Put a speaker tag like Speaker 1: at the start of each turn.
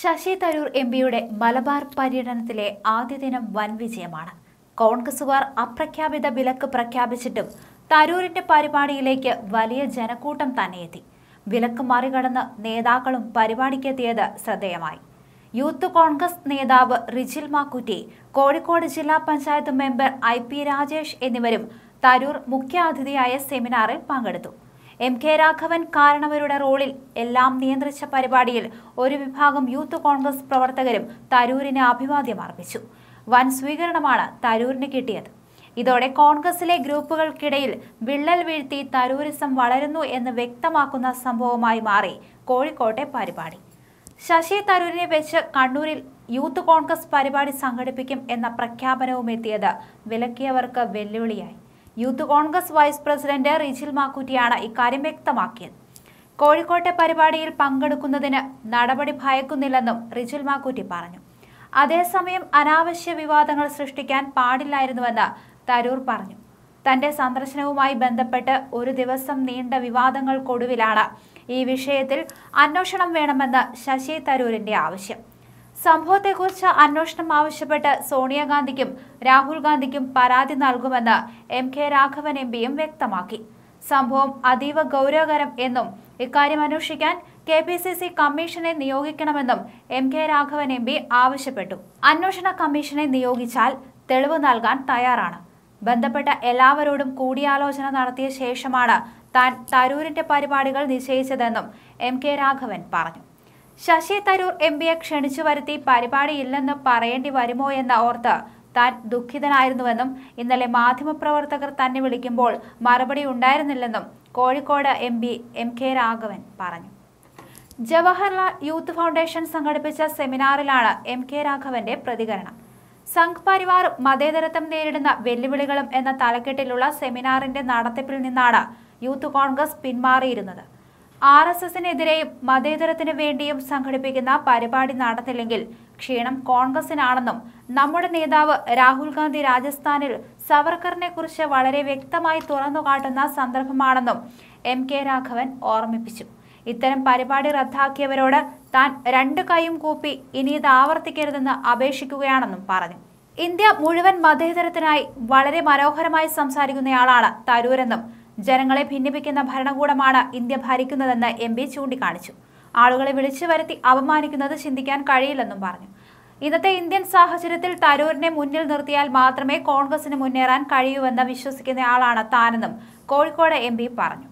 Speaker 1: Sasi Tharoor M പിയുടെ മലബാർ പര്യടനത്തിലെ ആദ്യ ദിനം വൻ വിജയമാണ് കോൺഗ്രസുകാർ അപ്രഖ്യാപിത വിലക്ക് പ്രഖ്യാപിച്ചിട്ടും തരൂരിന്റെ പരിപാടിയിലേക്ക് വലിയ ജനക്കൂട്ടം തന്നെ എത്തി വിലക്ക് മറികടന്ന് നേതാക്കളും പരിപാടിക്കെത്തിയത് ശ്രദ്ധേയമായി യൂത്ത് കോൺഗ്രസ് നേതാവ് റിജിൽ മാക്കുറ്റി കോഴിക്കോട് ജില്ലാ panchayat member I P Rajesh എന്നിവരും തരൂർ മുഖ്യാതിഥിയായ സെമിനാറിൽ പങ്കെടുത്തു എം കെ രാഘവൻ കാരണവരുടെ റോളിൽ എല്ലാം നിയന്ത്രിച്ച പരിപാടിയിൽ ഒരു വിഭാഗം യൂത്ത് കോൺഗ്രസ് പ്രവർത്തകരും തരൂരിന് അഭിവാദ്യം അർപ്പിച്ചു വൻ സ്വീകരണമാണ് തരൂരിന് കിട്ടിയത് ഇതോടെ കോൺഗ്രസിലെ ഗ്രൂപ്പുകൾക്കിടയിൽ വിള്ളൽ വീഴ്ത്തി തരൂരിസം വളരുന്നു എന്ന് വ്യക്തമാക്കുന്ന സംഭവമായി മാറി കോഴിക്കോട്ടെ പരിപാടി ശശി തരൂരിനെ വെച്ച് കണ്ണൂരിൽ യൂത്ത് കോൺഗ്രസ് പരിപാടി സംഘടിപ്പിക്കും എന്ന പ്രഖ്യാപനവും എത്തിയത് വിലക്കിയവർക്ക് വെല്ലുവിളിയായി youth Congress vice president Rijil മാക്കുറ്റിയാണ് ഇക്കാര്യം വ്യക്തമാക്കിയത് കോഴിക്കോട്ടെ പരിപാടിയിൽ പങ്കെടുക്കുന്നതിന് നടപടി ഭയക്കുന്നില്ലെന്നും റിജിൽ മാക്കുറ്റി പറഞ്ഞു അതേസമയം അനാവശ്യ വിവാദങ്ങൾ സൃഷ്ടിക്കാൻ പാടില്ലായിരുന്നുവെന്ന് തരൂർ പറഞ്ഞു തന്റെ സന്ദർശനവുമായി ബന്ധപ്പെട്ട് ഒരു ദിവസം നീണ്ട വിവാദങ്ങൾക്കൊടുവിലാണ് ഈ വിഷയത്തിൽ അന്വേഷണം വേണമെന്ന് ശശി തരൂരിന്റെ ആവശ്യം സംഭവത്തെക്കുറിച്ച് അന്വേഷണം ആവശ്യപ്പെട്ട് സോണിയാഗാന്ധിക്കും രാഹുൽ ഗാന്ധിക്കും പരാതി നൽകുമെന്ന് എം കെ രാഘവൻ എം പിയും വ്യക്തമാക്കി സംഭവം അതീവ ഗൗരവകരം എന്നും ഇക്കാര്യം അന്വേഷിക്കാൻ കെ പി സി സി കമ്മീഷനെ നിയോഗിക്കണമെന്നും M K Raghavan M P ആവശ്യപ്പെട്ടു അന്വേഷണ കമ്മീഷനെ നിയോഗിച്ചാൽ തെളിവ് നൽകാൻ തയ്യാറാണ് ബന്ധപ്പെട്ട എല്ലാവരോടും കൂടിയാലോചന നടത്തിയ ശേഷമാണ് താൻ തരൂരിന്റെ പരിപാടികൾ നിശ്ചയിച്ചതെന്നും എം കെ രാഘവൻ പറഞ്ഞു ശശി തരൂർ എം പിയെ ക്ഷണിച്ചു വരുത്തി പരിപാടിയില്ലെന്ന് പറയേണ്ടി വരുമോ എന്ന ഓർത്ത് താൻ ദുഃഖിതനായിരുന്നുവെന്നും ഇന്നലെ മാധ്യമപ്രവർത്തകർ തന്നെ വിളിക്കുമ്പോൾ മറുപടി ഉണ്ടായിരുന്നില്ലെന്നും Kozhikode M P M K Raghavan പറഞ്ഞു ജവഹർലാൽ യൂത്ത് ഫൗണ്ടേഷൻ സംഘടിപ്പിച്ച സെമിനാറിലാണ് എം കെ രാഘവന്റെ പ്രതികരണം സംഘ് പരിവാർ മതേതരത്വം നേരിടുന്ന വെല്ലുവിളികളും എന്ന തലക്കെട്ടിലുള്ള സെമിനാറിന്റെ നടത്തിപ്പിൽ നിന്നാണ് യൂത്ത് കോൺഗ്രസ് പിന്മാറിയിരുന്നത് ആർ എസ് എസിനെതിരെയും മതേതരത്തിന് വേണ്ടിയും സംഘടിപ്പിക്കുന്ന പരിപാടി നടന്നില്ലെങ്കിൽ ക്ഷീണം കോൺഗ്രസിനാണെന്നും നമ്മുടെ നേതാവ് രാഹുൽ ഗാന്ധി രാജസ്ഥാനിൽ സവർക്കറിനെ കുറിച്ച് വളരെ വ്യക്തമായി തുറന്നുകാട്ടുന്ന സന്ദർഭമാണെന്നും എം കെ രാഘവൻ ഓർമ്മിപ്പിച്ചു ഇത്തരം പരിപാടി റദ്ദാക്കിയവരോട് താൻ രണ്ട് കൈയും കൂപ്പി ഇനി ഇത് ആവർത്തിക്കരുതെന്ന് അപേക്ഷിക്കുകയാണെന്നും പറഞ്ഞു ഇന്ത്യ മുഴുവൻ മതേതരത്തിനായി വളരെ മനോഹരമായി സംസാരിക്കുന്നയാളാണ് തരൂരെന്നും ജനങ്ങളെ ഭിന്നിപ്പിക്കുന്ന ഭരണകൂടമാണ് ഇന്ത്യ ഭരിക്കുന്നതെന്ന് എം പി ചൂണ്ടിക്കാണിച്ചു ആളുകളെ വിളിച്ചു വരുത്തി അപമാനിക്കുന്നത് ചിന്തിക്കാൻ കഴിയില്ലെന്നും പറഞ്ഞു ഇന്നത്തെ ഇന്ത്യൻ സാഹചര്യത്തിൽ തരൂരിനെ മുന്നിൽ നിർത്തിയാൽ മാത്രമേ കോൺഗ്രസിന് മുന്നേറാൻ കഴിയൂവെന്ന് വിശ്വസിക്കുന്നയാളാണ് താനെന്നും കോഴിക്കോട് എം പറഞ്ഞു